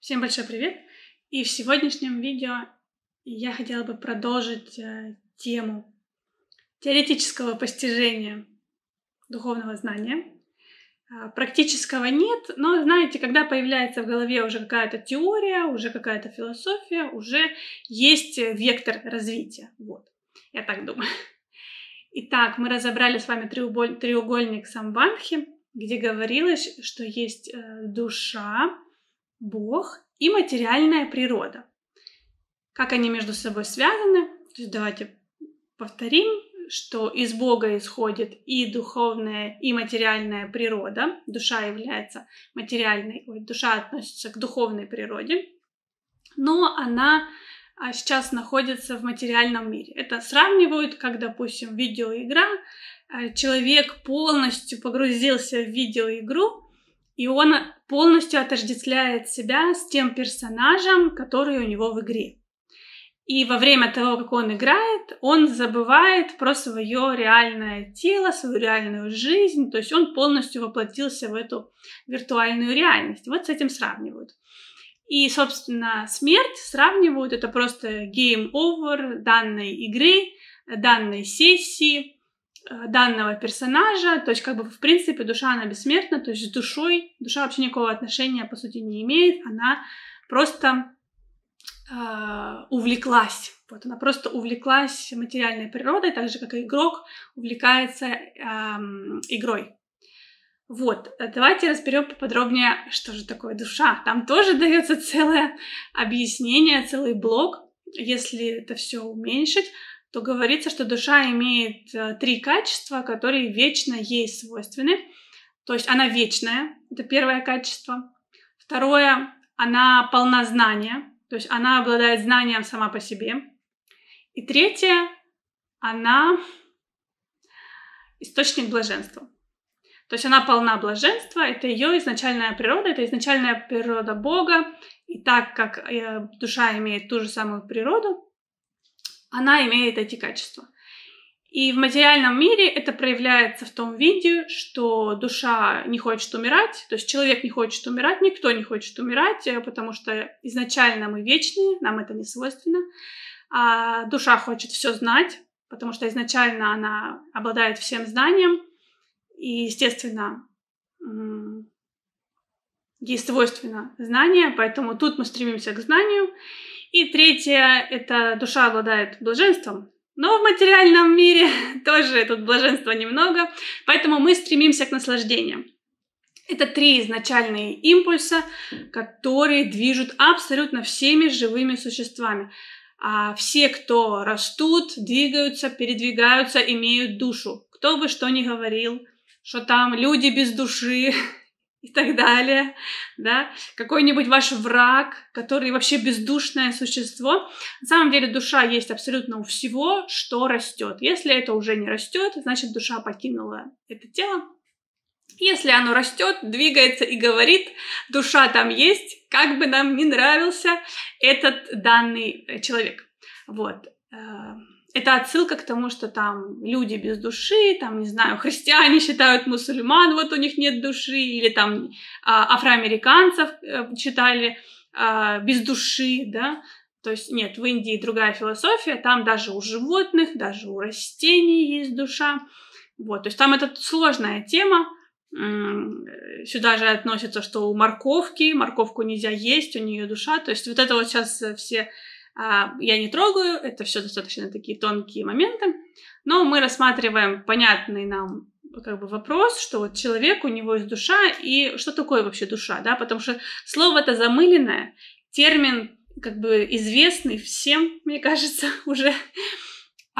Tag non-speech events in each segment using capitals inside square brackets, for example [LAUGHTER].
Всем большой привет! И в сегодняшнем видео я хотела бы продолжить э, тему теоретического постижения духовного знания. Э, практического нет, но знаете, когда появляется в голове уже какая-то теория, уже какая-то философия, уже есть э, вектор развития. Вот, я так думаю. Итак, мы разобрали с вами треуголь... треугольник Самванхи, где говорилось, что есть душа, Бог и материальная природа. Как они между собой связаны? То есть давайте повторим, что из Бога исходит и духовная, и материальная природа. Душа является материальной, ой, душа относится к духовной природе, но она а, сейчас находится в материальном мире. Это сравнивают, как, допустим, видеоигра. Э, человек полностью погрузился в видеоигру, и он полностью отождествляет себя с тем персонажем, который у него в игре. И во время того, как он играет, он забывает про свое реальное тело, свою реальную жизнь, то есть он полностью воплотился в эту виртуальную реальность. Вот с этим сравнивают. И, собственно, смерть сравнивают, это просто game over данной игры, данной сессии, Э, данного персонажа, то есть как бы в принципе душа она бессмертна, то есть с душой душа вообще никакого отношения по сути не имеет, она просто э, увлеклась, вот она просто увлеклась материальной природой, так же как и игрок увлекается э, игрой. Вот, давайте разберем поподробнее, что же такое душа. Там тоже дается целое объяснение, целый блок, если это все уменьшить, то говорится, что душа имеет э, три качества, которые вечно ей свойственны. То есть она вечная, это первое качество. Второе, она полна знания, то есть она обладает знанием сама по себе. И третье, она источник блаженства. То есть она полна блаженства, это ее изначальная природа, это изначальная природа Бога. И так как э, душа имеет ту же самую природу, она имеет эти качества. И в материальном мире это проявляется в том виде, что душа не хочет умирать, то есть человек не хочет умирать, никто не хочет умирать, э, потому что изначально мы вечные, нам это не свойственно. А душа хочет все знать, потому что изначально она обладает всем знанием, и, естественно, ей свойственно знание, поэтому тут мы стремимся к знанию. И третье — это душа обладает блаженством, но в материальном мире [LAUGHS] тоже тут блаженства немного, поэтому мы стремимся к наслаждениям. Это три изначальные импульса, которые движут абсолютно всеми живыми существами. А все, кто растут, двигаются, передвигаются, имеют душу. Кто бы что ни говорил, что там люди без души, [LAUGHS] и так далее, да, какой-нибудь ваш враг, который вообще бездушное существо. На самом деле душа есть абсолютно у всего, что растет. Если это уже не растет, значит душа покинула это тело. Если оно растет, двигается и говорит, душа там есть, как бы нам не нравился этот данный человек. Вот. Э, это отсылка к тому, что там люди без души, там, не знаю, [LAUGHS] христиане считают мусульман, вот у них нет души, или там а, афроамериканцев э, читали а, без души, да, то есть нет, в Индии другая философия, там даже у животных, даже у растений есть душа, вот, то есть там это сложная тема, сюда же относится, что у морковки, морковку нельзя есть, у нее душа, то есть вот это вот сейчас все а, я не трогаю, это все достаточно такие тонкие моменты, но мы рассматриваем понятный нам как бы вопрос, что вот человек, у него есть душа, и что такое вообще душа, да, потому что слово это замыленное, термин как бы известный всем, мне кажется, [LAUGHS] уже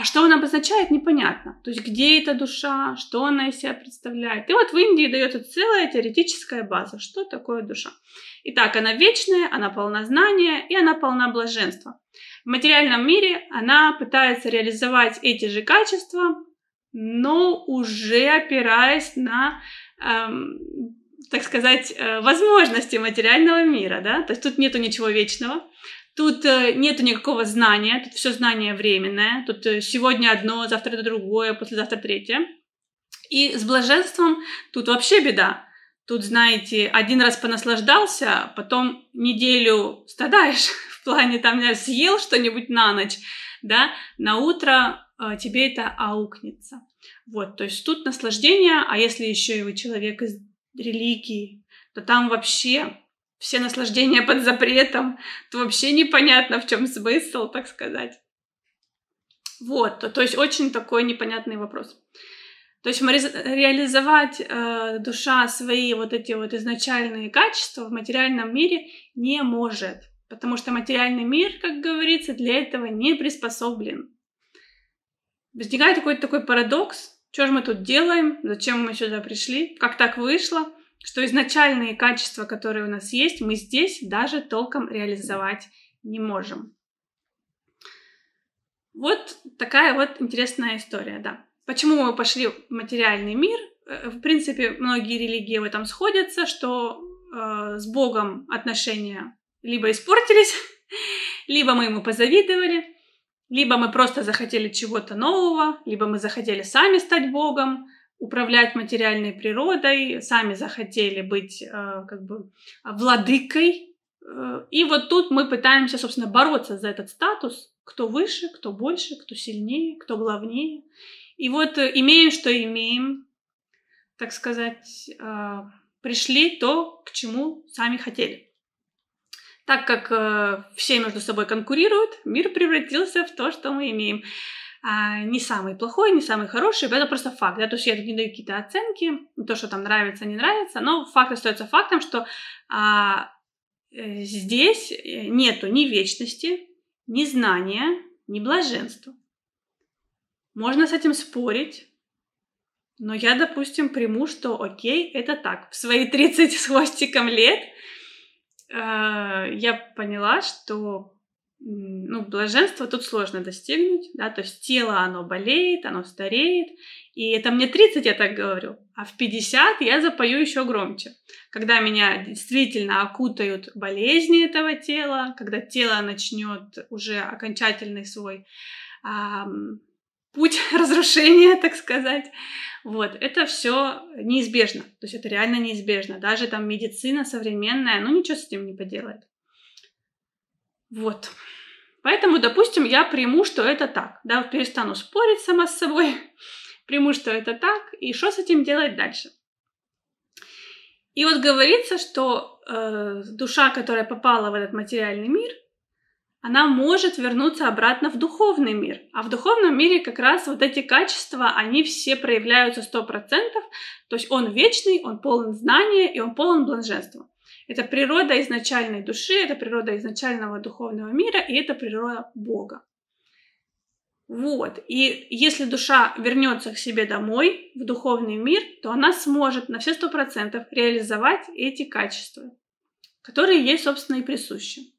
а что он обозначает, непонятно. То есть, где эта душа, что она из себя представляет. И вот в Индии дается целая теоретическая база, что такое душа. Итак, она вечная, она полна знания и она полна блаженства. В материальном мире она пытается реализовать эти же качества, но уже опираясь на эм, так сказать, э, возможности материального мира, да, то есть тут нету ничего вечного, Тут э, нет никакого знания, тут все знание временное, тут э, сегодня одно, завтра это другое, послезавтра третье. И с блаженством тут вообще беда. Тут, знаете, один раз понаслаждался, потом неделю страдаешь [LAUGHS] в плане, там, знаешь, съел что-нибудь на ночь, да, на утро э, тебе это аукнется. Вот, то есть тут наслаждение, а если еще и вы человек из религии, то там вообще все наслаждения под запретом, то вообще непонятно, в чем смысл, так сказать. Вот, то, то есть очень такой непонятный вопрос. То есть реализовать э, душа свои вот эти вот изначальные качества в материальном мире не может, потому что материальный мир, как говорится, для этого не приспособлен. Возникает какой-то такой парадокс, что же мы тут делаем, зачем мы сюда пришли, как так вышло, что изначальные качества, которые у нас есть, мы здесь даже толком реализовать не можем. Вот такая вот интересная история, да. Почему мы пошли в материальный мир? Э, в принципе, многие религии в этом сходятся, что э, с Богом отношения либо испортились, [LAUGHS] либо мы ему позавидовали, либо мы просто захотели чего-то нового, либо мы захотели сами стать Богом, управлять материальной природой, сами захотели быть э, как бы владыкой. Э, и вот тут мы пытаемся, собственно, бороться за этот статус, кто выше, кто больше, кто сильнее, кто главнее. И вот э, имеем, что имеем, так сказать, э, пришли то, к чему сами хотели. Так как э, все между собой конкурируют, мир превратился в то, что мы имеем а, не самый плохой, не самый хороший, это просто факт, да, то есть я тут не даю какие-то оценки, то, что там нравится, не нравится, но факт остается фактом, что а, э, здесь э, нету ни вечности, ни знания, ни блаженства. Можно с этим спорить, но я, допустим, приму, что окей, это так. В свои 30 с хвостиком лет э, я поняла, что ну, блаженство тут сложно достигнуть, да, то есть тело, оно болеет, оно стареет, и это мне 30, я так говорю, а в 50 я запою еще громче. Когда меня действительно окутают болезни этого тела, когда тело начнет уже окончательный свой эм, путь [LAUGHS] разрушения, так сказать, вот, это все неизбежно, то есть это реально неизбежно, даже там медицина современная, ну, ничего с этим не поделает. Вот. Поэтому, допустим, я приму, что это так. Да, перестану спорить сама с собой, [LAUGHS] приму, что это так, и что с этим делать дальше. И вот говорится, что э, душа, которая попала в этот материальный мир, она может вернуться обратно в духовный мир. А в духовном мире как раз вот эти качества, они все проявляются 100%. То есть он вечный, он полон знания и он полон блаженства. Это природа изначальной души, это природа изначального духовного мира, и это природа Бога. Вот. И если душа вернется к себе домой, в духовный мир, то она сможет на все сто процентов реализовать эти качества, которые ей, собственно, и присущи.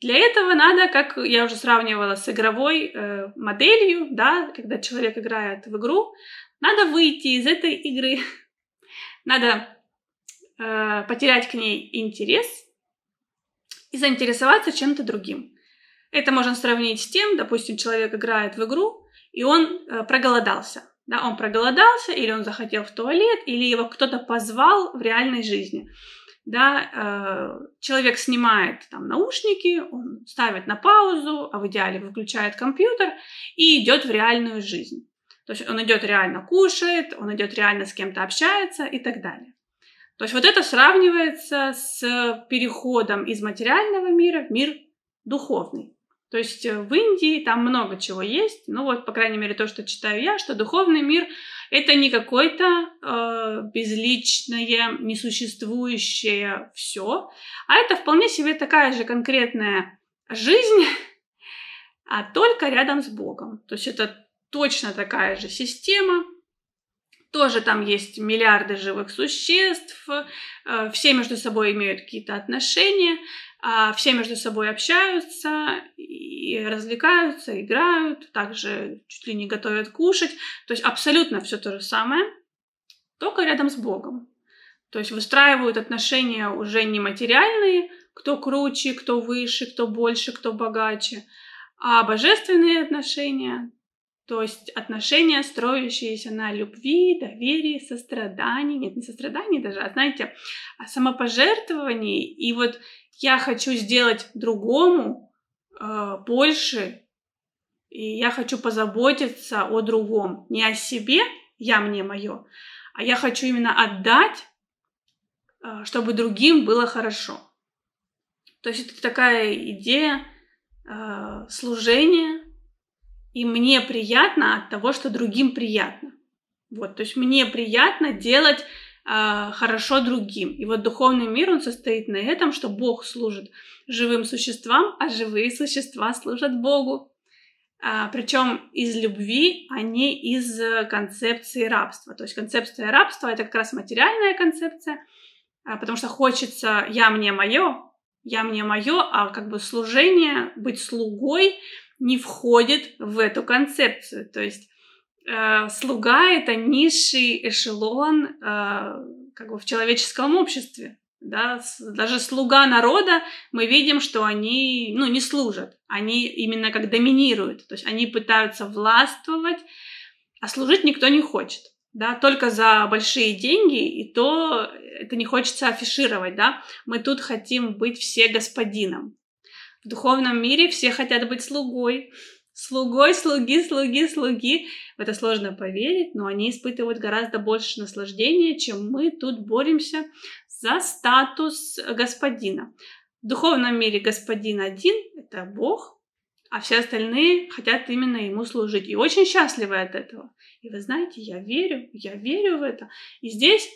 Для этого надо, как я уже сравнивала с игровой э, моделью, да, когда человек играет в игру, надо выйти из этой игры, [LAUGHS] надо э, потерять к ней интерес и заинтересоваться чем-то другим. Это можно сравнить с тем, допустим, человек играет в игру, и он э, проголодался. Да, он проголодался, или он захотел в туалет, или его кто-то позвал в реальной жизни. Да, э, человек снимает там наушники, он ставит на паузу, а в идеале выключает компьютер и идет в реальную жизнь. То есть он идет реально кушает, он идет реально с кем-то общается и так далее. То есть вот это сравнивается с переходом из материального мира в мир духовный. То есть э, в Индии там много чего есть. Ну вот, по крайней мере, то, что читаю я, что духовный мир — это не какое-то э, безличное, несуществующее все, а это вполне себе такая же конкретная жизнь, [LAUGHS] а только рядом с Богом. То есть это точно такая же система, тоже там есть миллиарды живых существ, э, все между собой имеют какие-то отношения, а, все между собой общаются и развлекаются, играют, также чуть ли не готовят кушать. То есть абсолютно все то же самое, только рядом с Богом. То есть выстраивают отношения уже не материальные, кто круче, кто выше, кто больше, кто богаче, а божественные отношения, то есть отношения, строящиеся на любви, доверии, сострадании, нет, не сострадании даже, а, знаете, самопожертвовании. И вот я хочу сделать другому э, больше, и я хочу позаботиться о другом, не о себе, я мне мое, а я хочу именно отдать, э, чтобы другим было хорошо. То есть это такая идея э, служения, и мне приятно от того, что другим приятно. Вот, то есть мне приятно делать э, хорошо другим. И вот духовный мир, он состоит на этом, что Бог служит живым существам, а живые существа служат Богу. А, причем из любви, а не из э, концепции рабства. То есть концепция рабства это как раз материальная концепция, а, потому что хочется я мне мое, я мне мое, а как бы служение, быть слугой, не входит в эту концепцию. То есть э, слуга это низший эшелон э, как бы в человеческом обществе. Да? Даже слуга народа мы видим, что они ну, не служат, они именно как доминируют, то есть они пытаются властвовать, а служить никто не хочет. Да, только за большие деньги, и то это не хочется афишировать, да. Мы тут хотим быть все господином, в духовном мире все хотят быть слугой. Слугой, слуги, слуги, слуги. В это сложно поверить, но они испытывают гораздо больше наслаждения, чем мы тут боремся за статус господина. В духовном мире господин один – это Бог, а все остальные хотят именно ему служить. И очень счастливы от этого. И вы знаете, я верю, я верю в это. И здесь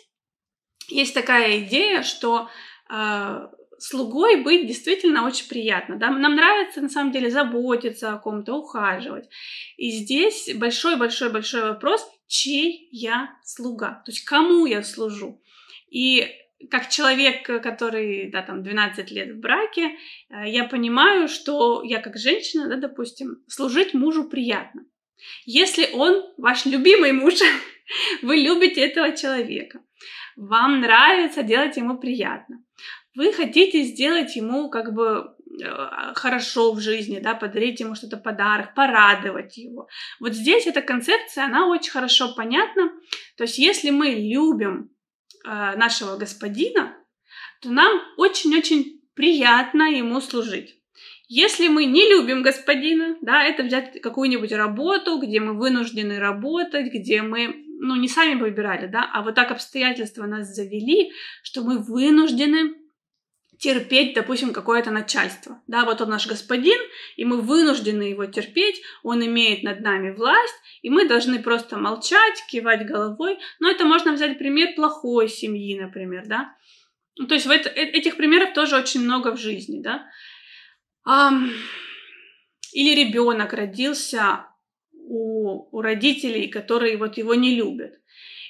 есть такая идея, что э, слугой быть действительно очень приятно. Да? Нам нравится, на самом деле, заботиться о ком-то, ухаживать. И здесь большой-большой-большой вопрос, чей я слуга, то есть кому я служу. И как человек, который, да, там, 12 лет в браке, э, я понимаю, что я как женщина, да, допустим, служить мужу приятно. Если он ваш любимый муж, [LAUGHS] вы любите этого человека, вам нравится делать ему приятно вы хотите сделать ему как бы э, хорошо в жизни, да, подарить ему что-то подарок, порадовать его. Вот здесь эта концепция, она очень хорошо понятна. То есть, если мы любим э, нашего господина, то нам очень-очень приятно ему служить. Если мы не любим господина, да, это взять какую-нибудь работу, где мы вынуждены работать, где мы, ну, не сами выбирали, да, а вот так обстоятельства нас завели, что мы вынуждены терпеть, допустим, какое-то начальство. Да, вот он наш господин, и мы вынуждены его терпеть, он имеет над нами власть, и мы должны просто молчать, кивать головой. Но это можно взять пример плохой семьи, например, да. Ну, то есть в э, этих примеров тоже очень много в жизни, да. или ребенок родился у, у родителей, которые вот его не любят.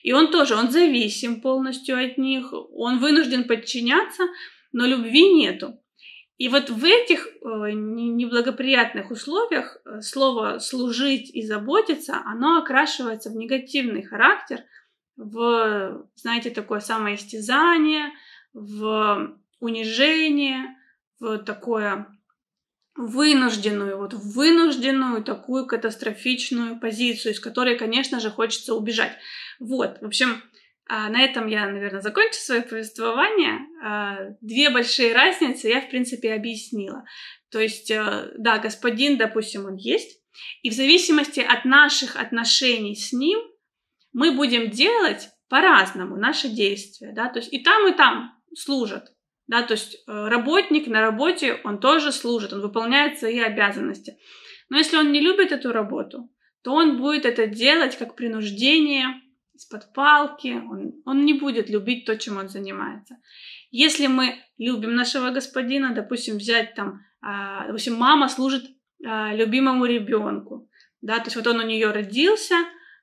И он тоже, он зависим полностью от них, он вынужден подчиняться, но любви нету. И вот в этих э, неблагоприятных условиях э, слово «служить» и «заботиться», оно окрашивается в негативный характер, в, знаете, такое самоистязание, в унижение, в такое вынужденную, вот вынужденную такую катастрофичную позицию, из которой, конечно же, хочется убежать. Вот, в общем, а, на этом я, наверное, закончу свое повествование. А, две большие разницы я, в принципе, объяснила. То есть, э, да, господин, допустим, он есть, и в зависимости от наших отношений с ним мы будем делать по-разному наши действия, да, то есть и там, и там служат, да, то есть э, работник на работе, он тоже служит, он выполняет свои обязанности. Но если он не любит эту работу, то он будет это делать как принуждение, из-под палки, он, он не будет любить то, чем он занимается. Если мы любим нашего господина, допустим, взять там, а, допустим, мама служит а, любимому ребенку, да, то есть вот он у нее родился,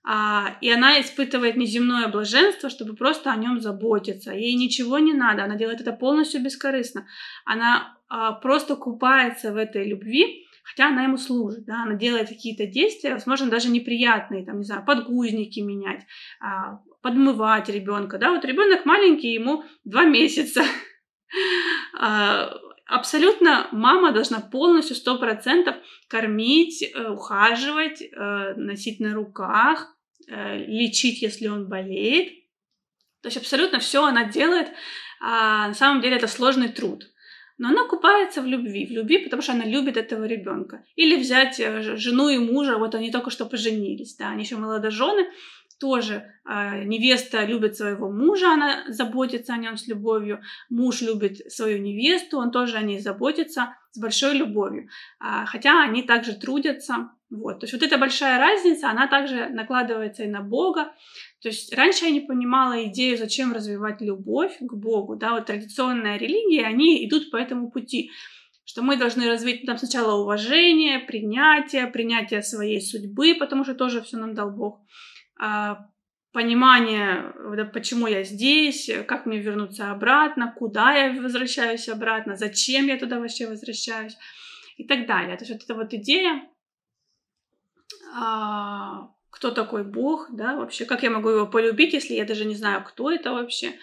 а, и она испытывает неземное блаженство, чтобы просто о нем заботиться. Ей ничего не надо, она делает это полностью бескорыстно. Она просто купается в этой любви, хотя она ему служит, да, она делает какие-то действия, возможно, даже неприятные, там, не знаю, подгузники менять, а, подмывать ребенка, да, вот ребенок маленький, ему два месяца, [LAUGHS] а, абсолютно мама должна полностью сто процентов кормить, э, ухаживать, э, носить на руках, э, лечить, если он болеет. То есть абсолютно все она делает. А, на самом деле это сложный труд но она купается в любви, в любви, потому что она любит этого ребенка. Или взять э, жену и мужа, вот они только что поженились, да, они еще молодожены, тоже э, невеста любит своего мужа, она заботится о нем с любовью, муж любит свою невесту, он тоже о ней заботится с большой любовью, э, хотя они также трудятся, вот, то есть вот эта большая разница, она также накладывается и на Бога, то есть раньше я не понимала идею, зачем развивать любовь к Богу, да, вот традиционная религия, они идут по этому пути, что мы должны развить там сначала уважение, принятие, принятие своей судьбы, потому что тоже все нам дал Бог, а, понимание, почему я здесь, как мне вернуться обратно, куда я возвращаюсь обратно, зачем я туда вообще возвращаюсь и так далее. То есть вот эта вот идея, а, кто такой Бог, да, вообще, как я могу его полюбить, если я даже не знаю, кто это вообще. То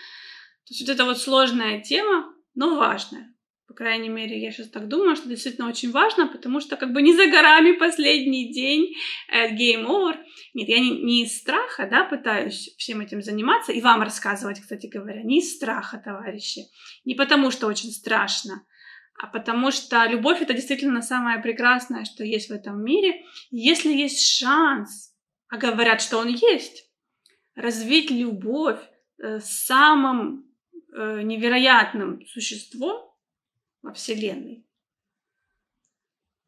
есть вот это вот сложная тема, но важная. По крайней мере, я сейчас так думаю, что это действительно очень важно, потому что как бы не за горами последний день, э, game over. Нет, я не, не из страха, да, пытаюсь всем этим заниматься и вам рассказывать, кстати говоря, не из страха, товарищи. Не потому, что очень страшно, а потому что любовь — это действительно самое прекрасное, что есть в этом мире. Если есть шанс, а говорят, что он есть, развить любовь э, с самым э, невероятным существом, во Вселенной,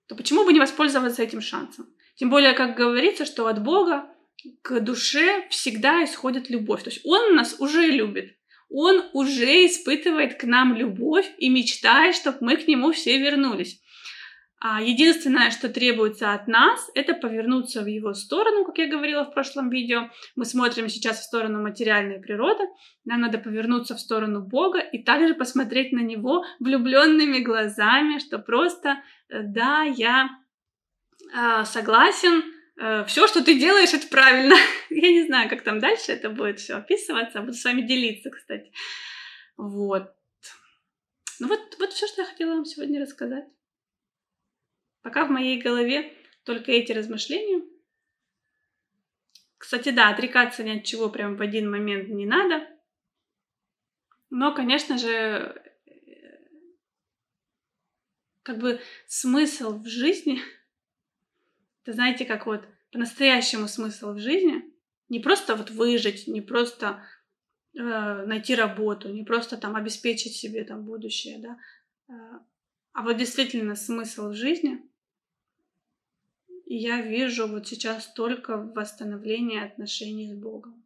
то почему бы не воспользоваться этим шансом? Тем более, как говорится, что от Бога к душе всегда исходит любовь. То есть Он нас уже любит. Он уже испытывает к нам любовь и мечтает, чтобы мы к Нему все вернулись. А, единственное, что требуется от нас, это повернуться в его сторону, как я говорила в прошлом видео. Мы смотрим сейчас в сторону материальной природы. Нам надо повернуться в сторону Бога и также посмотреть на него влюбленными глазами, что просто, э, да, я э, согласен, э, все, что ты делаешь, это правильно. [LAUGHS] Я не знаю, как там дальше это будет все описываться. А буду с вами делиться, кстати. Вот. Ну вот, вот все, что я хотела вам сегодня рассказать. Пока в моей голове только эти размышления. Кстати, да, отрекаться ни от чего прям в один момент не надо. Но, конечно же, как бы смысл в жизни, [LAUGHS] это знаете, как вот по-настоящему смысл в жизни, не просто вот выжить, не просто э, найти работу, не просто там обеспечить себе там будущее, да, э, а вот действительно смысл в жизни — и я вижу вот сейчас только восстановление отношений с Богом.